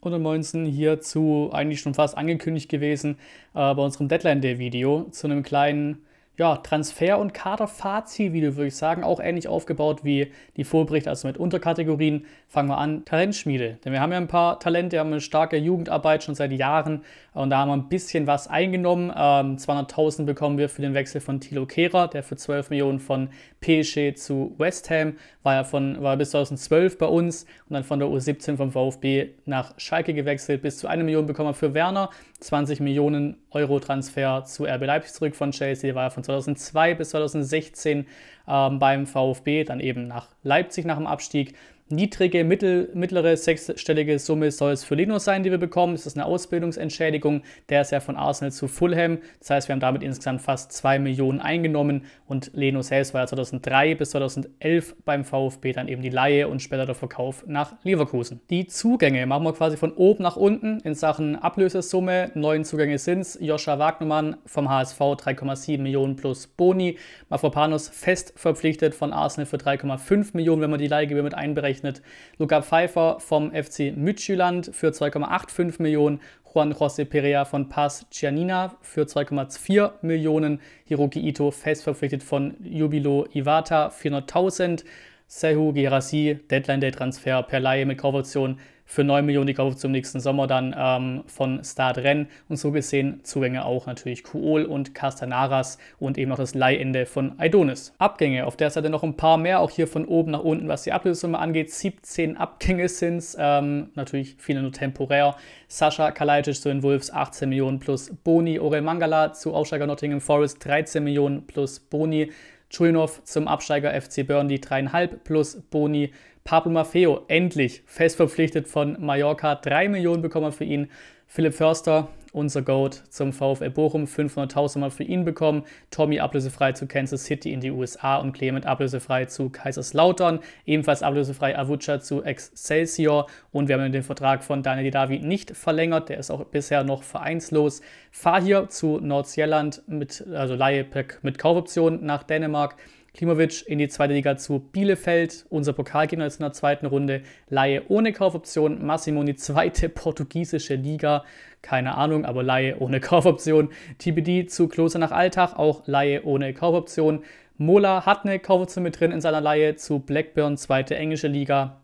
und am 119 hierzu eigentlich schon fast angekündigt gewesen äh, bei unserem Deadline Day Video zu einem kleinen ja, Transfer- und Kader-Fazit-Video, würde ich sagen, auch ähnlich aufgebaut wie die Vorberichte, also mit Unterkategorien. Fangen wir an, Talentschmiede. Denn wir haben ja ein paar Talente, wir haben eine starke Jugendarbeit schon seit Jahren und da haben wir ein bisschen was eingenommen. Ähm, 200.000 bekommen wir für den Wechsel von Thilo Kehrer, der für 12 Millionen von PSG zu West Ham war, ja von, war bis 2012 bei uns und dann von der U17 vom VfB nach Schalke gewechselt. Bis zu 1 Million bekommen wir für Werner 20 Millionen Euro Transfer zu RB Leipzig zurück von Chelsea. Der war von 2002 bis 2016 ähm, beim VfB, dann eben nach Leipzig nach dem Abstieg niedrige, mittel, mittlere sechsstellige Summe soll es für Linus sein, die wir bekommen. Es ist eine Ausbildungsentschädigung. Der ist ja von Arsenal zu Fulham. Das heißt, wir haben damit insgesamt fast 2 Millionen eingenommen. Und Linus selbst war ja 2003 bis 2011 beim VfB dann eben die Laie und später der Verkauf nach Leverkusen. Die Zugänge machen wir quasi von oben nach unten in Sachen Ablösesumme. Neun Zugänge sind es. Joscha Wagnermann vom HSV 3,7 Millionen plus Boni. Mafropanos fest verpflichtet von Arsenal für 3,5 Millionen, wenn man die Leihgebühr mit einberechnet verpflichtet. Luca Pfeiffer vom FC Mütschüland für 2,85 Millionen, Juan José Perea von Paz Cianina für 2,4 Millionen, Hiroki Ito fest verpflichtet von Jubilo Iwata 400.000, Sehu Gerasi, Deadline-Day-Transfer per Laie mit Kaufoption für 9 Millionen gekauft zum nächsten Sommer dann ähm, von Start Renn und so gesehen Zugänge auch natürlich Kuol und Castanaras und eben auch das Leihende von Aidonis. Abgänge, auf der Seite noch ein paar mehr, auch hier von oben nach unten, was die Ablösesumme angeht. 17 Abgänge sind es, ähm, natürlich viele nur temporär. Sascha Kalajdzic zu den Wolves 18 Millionen plus Boni, Orel Mangala zu Aufsteiger Nottingham Forest 13 Millionen plus Boni. Chuinov zum Absteiger FC Burnley 3,5 plus Boni. Pablo Maffeo endlich fest verpflichtet von Mallorca. 3 Millionen bekommen wir für ihn. Philipp Förster unser Goat zum VfL Bochum, 500.000 Mal für ihn bekommen, Tommy ablösefrei zu Kansas City in die USA und Clement ablösefrei zu Kaiserslautern, ebenfalls ablösefrei Avucha zu Excelsior und wir haben den Vertrag von Daniel Didavi nicht verlängert, der ist auch bisher noch vereinslos. Fahr hier zu Nordsjelland mit, also Laie mit Kaufoption nach Dänemark. Klimovic in die zweite Liga zu Bielefeld, unser Pokalgegner ist in der zweiten Runde. Laie ohne Kaufoption, Massimo in die zweite portugiesische Liga. Keine Ahnung, aber Laie ohne Kaufoption. TBD zu Kloster nach Alltag, auch Laie ohne Kaufoption. Mola hat eine Kaufoption mit drin in seiner Laie zu Blackburn, zweite englische Liga.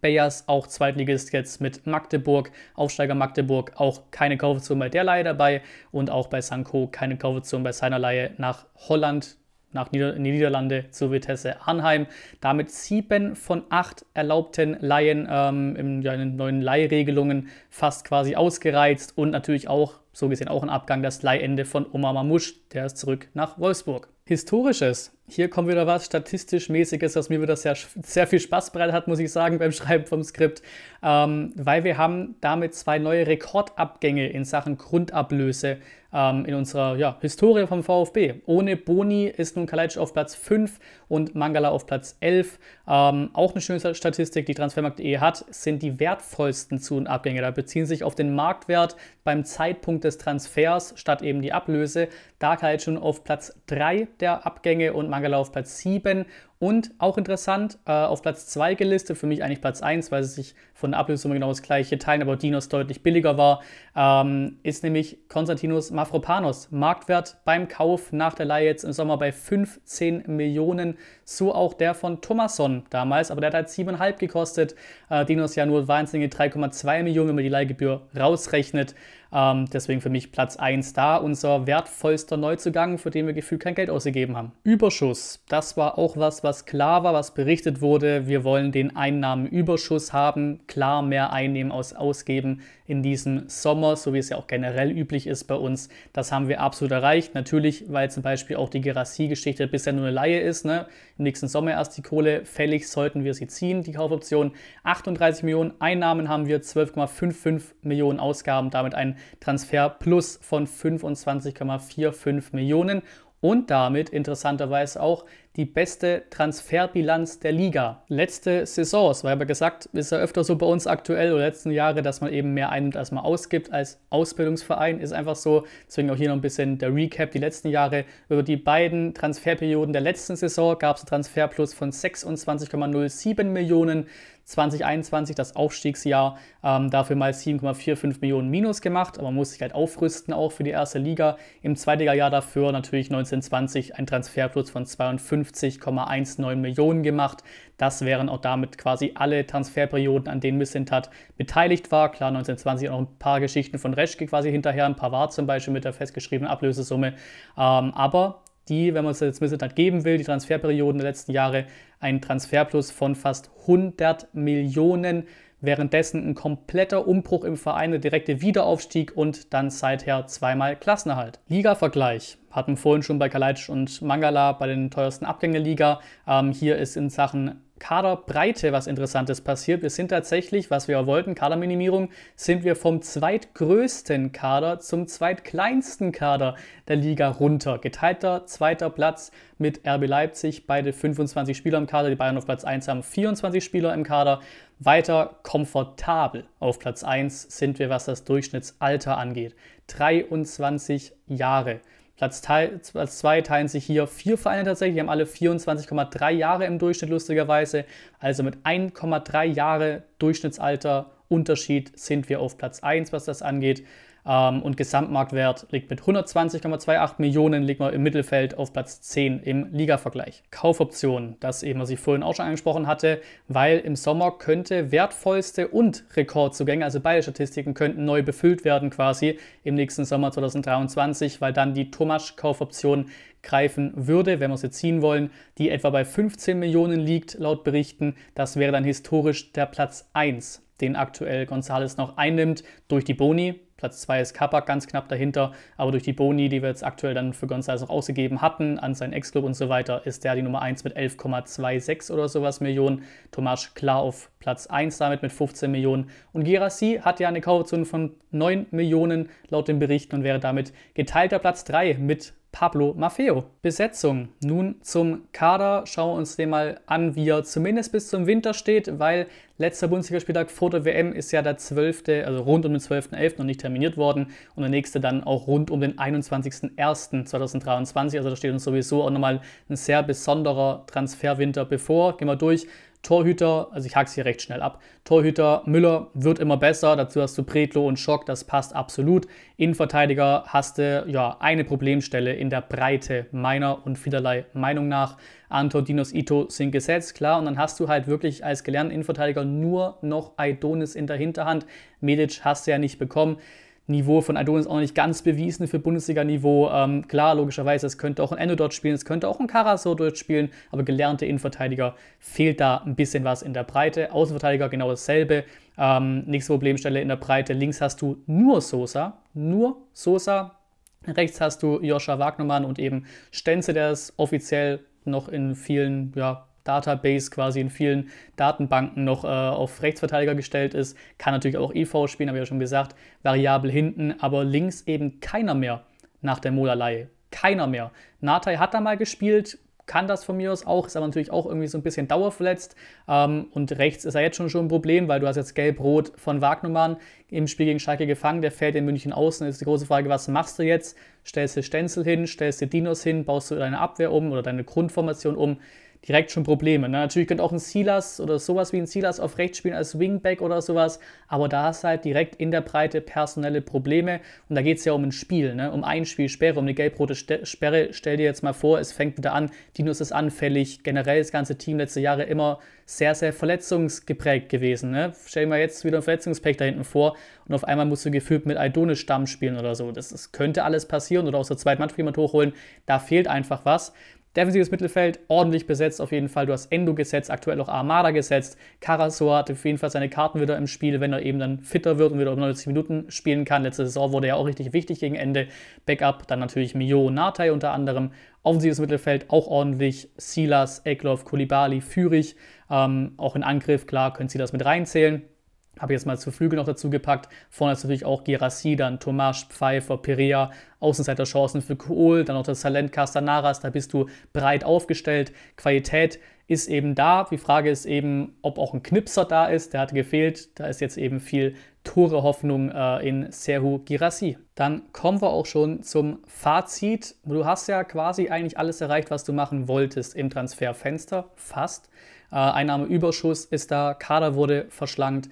Bayers, auch Zweitligist jetzt mit Magdeburg, Aufsteiger Magdeburg, auch keine Kaufoption bei der Laie dabei und auch bei Sanko keine Kaufoption bei seiner Laie nach Holland nach Nieder Niederlande zu Vitesse Arnheim. Damit sieben von acht erlaubten Laien ähm, in ja, den neuen Leihregelungen fast quasi ausgereizt und natürlich auch, so gesehen, auch ein Abgang, das Leihende von Omar Mamouche, der ist zurück nach Wolfsburg. Historisches hier kommt wieder was statistisch mäßiges, was mir wieder sehr, sehr viel Spaß bereitet hat, muss ich sagen, beim Schreiben vom Skript, ähm, weil wir haben damit zwei neue Rekordabgänge in Sachen Grundablöse ähm, in unserer ja, Historie vom VfB. Ohne Boni ist nun Kalic auf Platz 5 und Mangala auf Platz 11. Ähm, auch eine schöne Statistik, die Transfermarkt.de e hat, sind die wertvollsten Zu- und Abgänge. Da beziehen sich auf den Marktwert beim Zeitpunkt des Transfers statt eben die Ablöse. Da Kalic schon auf Platz 3 der Abgänge und Mangala auf Platz 7 und auch interessant, äh, auf Platz 2 gelistet, für mich eigentlich Platz 1, weil sie sich von der Ablösung genau das gleiche teilen, aber Dinos deutlich billiger war, ähm, ist nämlich Konstantinos Mafropanos. Marktwert beim Kauf nach der Leihe jetzt im Sommer bei 15 Millionen, so auch der von Thomasson damals, aber der hat halt 7,5 gekostet. Äh, Dinos ja nur wahnsinnige 3,2 Millionen, wenn man die Leihgebühr rausrechnet. Ähm, deswegen für mich Platz 1 da, unser wertvollster Neuzugang, für den wir gefühlt kein Geld ausgegeben haben. Überschuss, das war auch was, was klar war, was berichtet wurde. Wir wollen den Einnahmenüberschuss haben, klar mehr einnehmen aus ausgeben in diesem Sommer, so wie es ja auch generell üblich ist bei uns. Das haben wir absolut erreicht. Natürlich, weil zum Beispiel auch die gerassie geschichte bisher nur eine Laie ist. Ne? Im nächsten Sommer erst die Kohle fällig, sollten wir sie ziehen, die Kaufoption. 38 Millionen Einnahmen haben wir, 12,55 Millionen Ausgaben, damit ein Transfer plus von 25,45 Millionen und damit interessanterweise auch die beste Transferbilanz der Liga. Letzte Saison, Saisons, weil aber gesagt, ist ja öfter so bei uns aktuell oder letzten Jahre, dass man eben mehr einnimmt, als man ausgibt als Ausbildungsverein, ist einfach so. Deswegen auch hier noch ein bisschen der Recap. Die letzten Jahre über die beiden Transferperioden der letzten Saison gab es einen Transferplus von 26,07 Millionen. 2021, das Aufstiegsjahr, ähm, dafür mal 7,45 Millionen Minus gemacht, aber man muss sich halt aufrüsten auch für die erste Liga. Im zweiten Jahr dafür natürlich 1920 ein Transferplus von 52 50,19 Millionen gemacht. Das wären auch damit quasi alle Transferperioden, an denen Missintat beteiligt war. Klar, 1920 auch noch ein paar Geschichten von Reschke quasi hinterher, ein paar war zum Beispiel mit der festgeschriebenen Ablösesumme. Ähm, aber die, wenn man es jetzt Missintat geben will, die Transferperioden der letzten Jahre, ein Transferplus von fast 100 Millionen Euro Währenddessen ein kompletter Umbruch im Verein, der direkte Wiederaufstieg und dann seither zweimal Klassenerhalt. Liga-Vergleich hatten vorhin schon bei Kalajdzic und Mangala bei den teuersten Abgänge Liga. Ähm, hier ist in Sachen Kaderbreite was Interessantes passiert. Wir sind tatsächlich, was wir wollten, Kaderminimierung, sind wir vom zweitgrößten Kader zum zweitkleinsten Kader der Liga runter. Geteilter zweiter Platz mit RB Leipzig, beide 25 Spieler im Kader. Die Bayern auf Platz 1 haben 24 Spieler im Kader. Weiter komfortabel auf Platz 1 sind wir, was das Durchschnittsalter angeht. 23 Jahre Platz 2 teilen sich hier vier Vereine tatsächlich. Die haben alle 24,3 Jahre im Durchschnitt, lustigerweise. Also mit 1,3 Jahre Durchschnittsalter Unterschied sind wir auf Platz 1, was das angeht. Ähm, und Gesamtmarktwert liegt mit 120,28 Millionen, liegt man im Mittelfeld auf Platz 10 im Liga-Vergleich. Kaufoptionen, das eben, was ich vorhin auch schon angesprochen hatte, weil im Sommer könnte wertvollste und Rekordzugänge, also beide Statistiken könnten neu befüllt werden quasi im nächsten Sommer 2023, weil dann die Tomasch-Kaufoption greifen würde, wenn wir sie ziehen wollen, die etwa bei 15 Millionen liegt, laut Berichten. Das wäre dann historisch der Platz 1, den aktuell González noch einnimmt durch die Boni, Platz 2 ist Kabak ganz knapp dahinter, aber durch die Boni, die wir jetzt aktuell dann für Gonzalez auch ausgegeben hatten, an seinen Ex-Club und so weiter, ist der die Nummer 1 mit 11,26 oder sowas Millionen. Tomasz klar auf Platz 1 damit mit 15 Millionen. Und Gerassi hat ja eine Kaufoption von 9 Millionen laut den Berichten und wäre damit geteilter Platz 3 mit Pablo Maffeo. Besetzung. Nun zum Kader. Schauen wir uns den mal an, wie er zumindest bis zum Winter steht, weil letzter Bundesligaspieltag vor der WM ist ja der 12., also rund um den 12.11. noch nicht terminiert worden und der nächste dann auch rund um den 21.01.2023. Also da steht uns sowieso auch nochmal ein sehr besonderer Transferwinter bevor. Gehen wir durch. Torhüter, also ich hake es hier recht schnell ab. Torhüter Müller wird immer besser, dazu hast du Pretlo und Schock, das passt absolut. Innenverteidiger hast du ja eine Problemstelle in der Breite meiner und vielerlei Meinung nach. Anto, Dinos, Ito sind gesetzt, klar. Und dann hast du halt wirklich als gelernten Innenverteidiger nur noch Aidonis in der Hinterhand. Medic hast du ja nicht bekommen. Niveau von Adonis auch noch nicht ganz bewiesen für Bundesliga-Niveau. Ähm, klar, logischerweise, es könnte auch ein Endo dort spielen, es könnte auch ein Karasor dort spielen, aber gelernte Innenverteidiger fehlt da ein bisschen was in der Breite. Außenverteidiger genau dasselbe. Ähm, nächste Problemstelle in der Breite. Links hast du nur Sosa, nur Sosa. Rechts hast du Joscha Wagnermann und eben Stenze, der es offiziell noch in vielen ja, Database quasi in vielen Datenbanken noch äh, auf Rechtsverteidiger gestellt ist. Kann natürlich auch EV spielen, habe ich ja schon gesagt. Variabel hinten, aber links eben keiner mehr nach der mola Keiner mehr. Natai hat da mal gespielt, kann das von mir aus auch, ist aber natürlich auch irgendwie so ein bisschen dauerverletzt. Ähm, und rechts ist er jetzt schon schon ein Problem, weil du hast jetzt Gelb-Rot von Wagnumann im Spiel gegen Schalke gefangen, der fällt in München außen. Ist die große Frage, was machst du jetzt? Stellst du Stenzel hin, stellst du Dinos hin, baust du deine Abwehr um oder deine Grundformation um? direkt schon Probleme. Ne? Natürlich könnte auch ein Silas oder sowas wie ein Silas auf rechts spielen als Wingback oder sowas, aber da hast du halt direkt in der Breite personelle Probleme und da geht es ja um ein Spiel, ne? um ein Spiel um eine gelb-rote Sperre. Stell dir jetzt mal vor, es fängt wieder an, Dinos ist anfällig, generell das ganze Team letzte Jahre immer sehr, sehr verletzungsgeprägt gewesen. Ne? Stell dir mal jetzt wieder ein Verletzungspech da hinten vor und auf einmal musst du gefühlt mit Aldone Stamm spielen oder so. Das, das könnte alles passieren oder aus der zweiten Mannschaft jemand hochholen. Da fehlt einfach was. Defensives Mittelfeld ordentlich besetzt auf jeden Fall. Du hast Endo gesetzt, aktuell auch Armada gesetzt. Karasor hat auf jeden Fall seine Karten wieder im Spiel, wenn er eben dann fitter wird und wieder um 90 Minuten spielen kann. Letzte Saison wurde er auch richtig wichtig gegen Ende. Backup, dann natürlich Mio und Natai unter anderem. Offensives Mittelfeld auch ordentlich. Silas, Eklov, Kulibali, Fürich. Ähm, auch in Angriff, klar, können Sie das mit reinzählen habe ich jetzt mal zu Flügel noch dazu gepackt. Vorne ist natürlich auch Gerassi, dann Tomasch, Pfeiffer, Perea, Außenseiterchancen für Kohl, dann noch das Talent Castanaras, da bist du breit aufgestellt. Qualität ist eben da. Die Frage ist eben, ob auch ein Knipser da ist, der hatte gefehlt. Da ist jetzt eben viel Tore-Hoffnung äh, in Serhu Girassi. Dann kommen wir auch schon zum Fazit. Du hast ja quasi eigentlich alles erreicht, was du machen wolltest im Transferfenster, fast. Äh, Einnahmeüberschuss ist da, Kader wurde verschlankt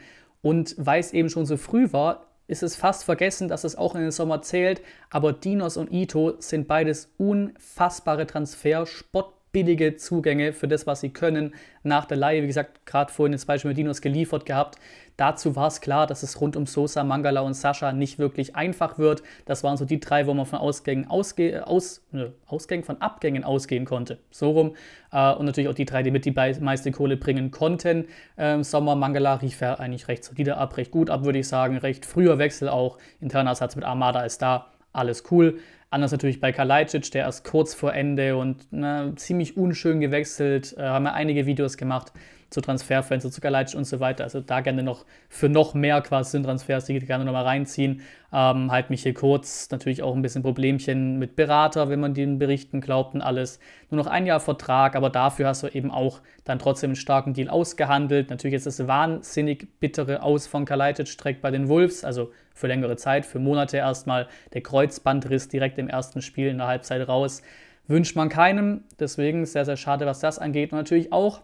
und weil es eben schon so früh war, ist es fast vergessen, dass es auch in den Sommer zählt. Aber Dinos und Ito sind beides unfassbare Transfer, Spott billige Zugänge für das, was sie können, nach der Laie. Wie gesagt, gerade vorhin das Beispiel mit Dinos geliefert gehabt. Dazu war es klar, dass es rund um Sosa, Mangala und Sascha nicht wirklich einfach wird. Das waren so die drei, wo man von Ausgängen, ausge aus, ne, Ausgängen von Abgängen ausgehen konnte. So rum. Äh, und natürlich auch die drei, die mit die meiste Kohle bringen konnten. Ähm, Sommer, Mangala, rief Riefer eigentlich recht solide ab, recht gut ab, würde ich sagen. Recht früher Wechsel auch. Interner Ersatz mit Armada ist da. Alles cool. Anders natürlich bei Kalajdzic, der erst kurz vor Ende und na, ne, ziemlich unschön gewechselt, äh, haben wir ja einige Videos gemacht zu Transferfenster, zu Kalajdzic und so weiter. Also da gerne noch für noch mehr quasi sind Transfers, die gerne nochmal reinziehen. Ähm, halt mich hier kurz, natürlich auch ein bisschen Problemchen mit Berater, wenn man den Berichten glaubt und alles. Nur noch ein Jahr Vertrag, aber dafür hast du eben auch dann trotzdem einen starken Deal ausgehandelt. Natürlich ist das wahnsinnig bittere Aus von Kalajdzic direkt bei den Wolves, also für längere Zeit, für Monate erstmal. Der Kreuzbandriss direkt im ersten Spiel in der Halbzeit raus. Wünscht man keinem, deswegen sehr, sehr schade, was das angeht. Und natürlich auch,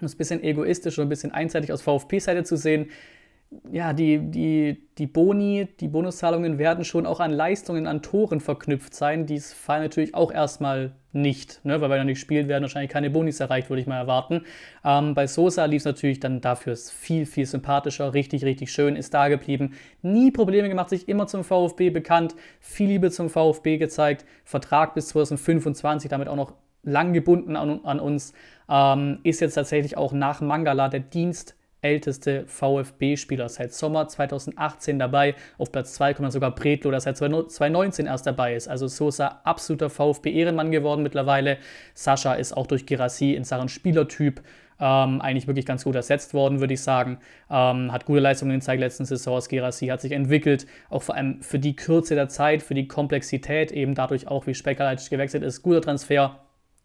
um es ein bisschen egoistisch und ein bisschen einseitig aus VfP-Seite zu sehen, ja, die, die, die Boni, die Bonuszahlungen werden schon auch an Leistungen, an Toren verknüpft sein. Dies fallen natürlich auch erstmal nicht, ne? weil wenn er nicht spielt, werden wahrscheinlich keine Bonis erreicht, würde ich mal erwarten. Ähm, bei Sosa lief es natürlich dann dafür viel, viel sympathischer, richtig, richtig schön, ist da geblieben. Nie Probleme gemacht, sich immer zum VfB bekannt, viel Liebe zum VfB gezeigt, Vertrag bis 2025, damit auch noch lang gebunden an, an uns, ähm, ist jetzt tatsächlich auch nach Mangala der Dienst älteste VfB-Spieler seit halt Sommer 2018 dabei. Auf Platz 2 kommt dann sogar Bretlo, der seit 2019 erst dabei ist. Also Sosa absoluter VfB-Ehrenmann geworden mittlerweile. Sascha ist auch durch Girassi in Sachen Spielertyp ähm, eigentlich wirklich ganz gut ersetzt worden, würde ich sagen. Ähm, hat gute Leistungen gezeigt letzten Saisons. Gerassi hat sich entwickelt, auch vor allem für die Kürze der Zeit, für die Komplexität, eben dadurch auch, wie Spekalaj halt gewechselt ist. Guter Transfer,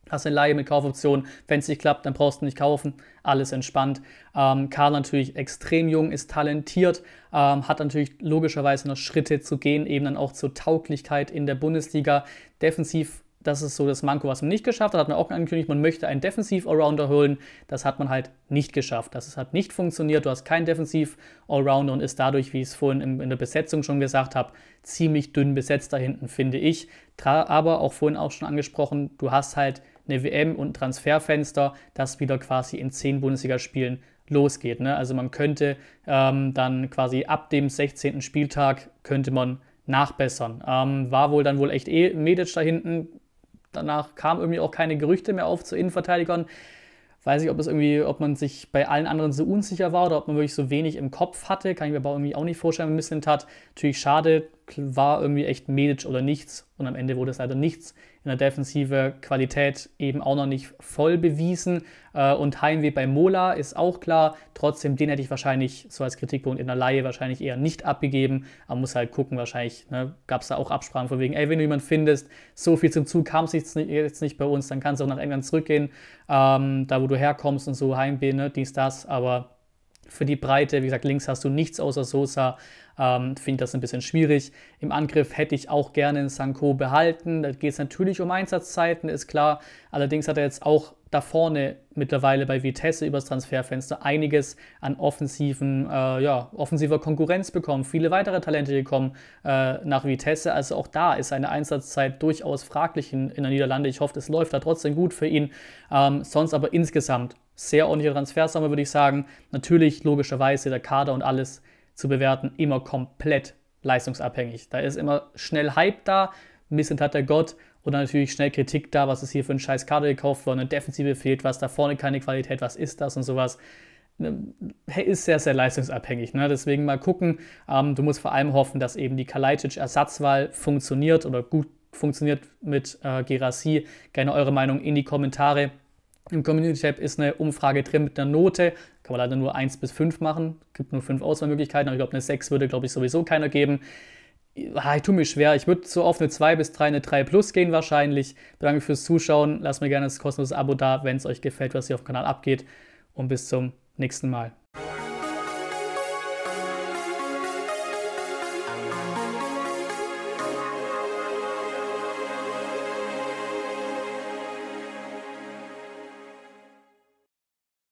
Hast eine Laie mit Kaufoption. Wenn es nicht klappt, dann brauchst du nicht kaufen. Alles entspannt. Ähm, Karl natürlich extrem jung, ist talentiert, ähm, hat natürlich logischerweise noch Schritte zu gehen, eben dann auch zur Tauglichkeit in der Bundesliga. Defensiv, das ist so das Manko, was man nicht geschafft hat. Hat man auch angekündigt, man möchte einen Defensiv-Allrounder holen. Das hat man halt nicht geschafft. Das hat nicht funktioniert. Du hast keinen Defensiv-Allrounder und ist dadurch, wie ich es vorhin in der Besetzung schon gesagt habe, ziemlich dünn besetzt da hinten, finde ich. Aber auch vorhin auch schon angesprochen, du hast halt eine WM und ein Transferfenster, das wieder quasi in zehn Bundesligaspielen losgeht. Ne? Also man könnte ähm, dann quasi ab dem 16. Spieltag könnte man nachbessern. Ähm, war wohl dann wohl echt eh Medic da hinten. Danach kamen irgendwie auch keine Gerüchte mehr auf zu Innenverteidigern. Weiß ich, ob es irgendwie, ob man sich bei allen anderen so unsicher war oder ob man wirklich so wenig im Kopf hatte, kann ich mir aber irgendwie auch nicht vorstellen, wenn man ein bisschen tat. Natürlich schade, war irgendwie echt Medic oder nichts. Und am Ende wurde es leider nichts. In der Defensive Qualität eben auch noch nicht voll bewiesen. Äh, und Heimweh bei Mola ist auch klar. Trotzdem, den hätte ich wahrscheinlich so als Kritikpunkt in der Laie wahrscheinlich eher nicht abgegeben. Man muss halt gucken, wahrscheinlich ne, gab es da auch Absprachen von wegen, ey, wenn du jemanden findest, so viel zum Zug kam es jetzt, jetzt nicht bei uns, dann kannst du auch nach England zurückgehen, ähm, da wo du herkommst und so, Heimweh, ne, dies, das. Aber für die Breite, wie gesagt, links hast du nichts außer Sosa ähm, Finde das ein bisschen schwierig. Im Angriff hätte ich auch gerne in Sanko behalten. Da geht es natürlich um Einsatzzeiten, ist klar. Allerdings hat er jetzt auch da vorne mittlerweile bei Vitesse übers Transferfenster einiges an offensiven, äh, ja, offensiver Konkurrenz bekommen, viele weitere Talente gekommen äh, nach Vitesse. Also auch da ist seine Einsatzzeit durchaus fraglich in, in der Niederlande. Ich hoffe, es läuft da trotzdem gut für ihn. Ähm, sonst aber insgesamt sehr ordentlicher Transfersammlung, würde ich sagen. Natürlich logischerweise der Kader und alles zu bewerten, immer komplett leistungsabhängig. Da ist immer schnell Hype da, ein bisschen hat der Gott oder natürlich schnell Kritik da, was ist hier für ein scheiß Kader gekauft worden, eine Defensive fehlt was, da vorne keine Qualität, was ist das und sowas. Ähm, ist sehr, sehr leistungsabhängig. Ne? Deswegen mal gucken. Ähm, du musst vor allem hoffen, dass eben die Kalajdzic-Ersatzwahl funktioniert oder gut funktioniert mit äh, Gerassi. Gerne eure Meinung in die Kommentare. Im Community Tab ist eine Umfrage drin mit einer Note. Kann man leider nur 1 bis 5 machen. Gibt nur 5 Auswahlmöglichkeiten, aber ich glaube, eine 6 würde, glaube ich, sowieso keiner geben. Ah, ich tue mir schwer. Ich würde so auf eine 2 bis 3, eine 3 plus gehen wahrscheinlich. Danke fürs Zuschauen. Lasst mir gerne das kostenlose Abo da, wenn es euch gefällt, was hier auf dem Kanal abgeht. Und bis zum nächsten Mal.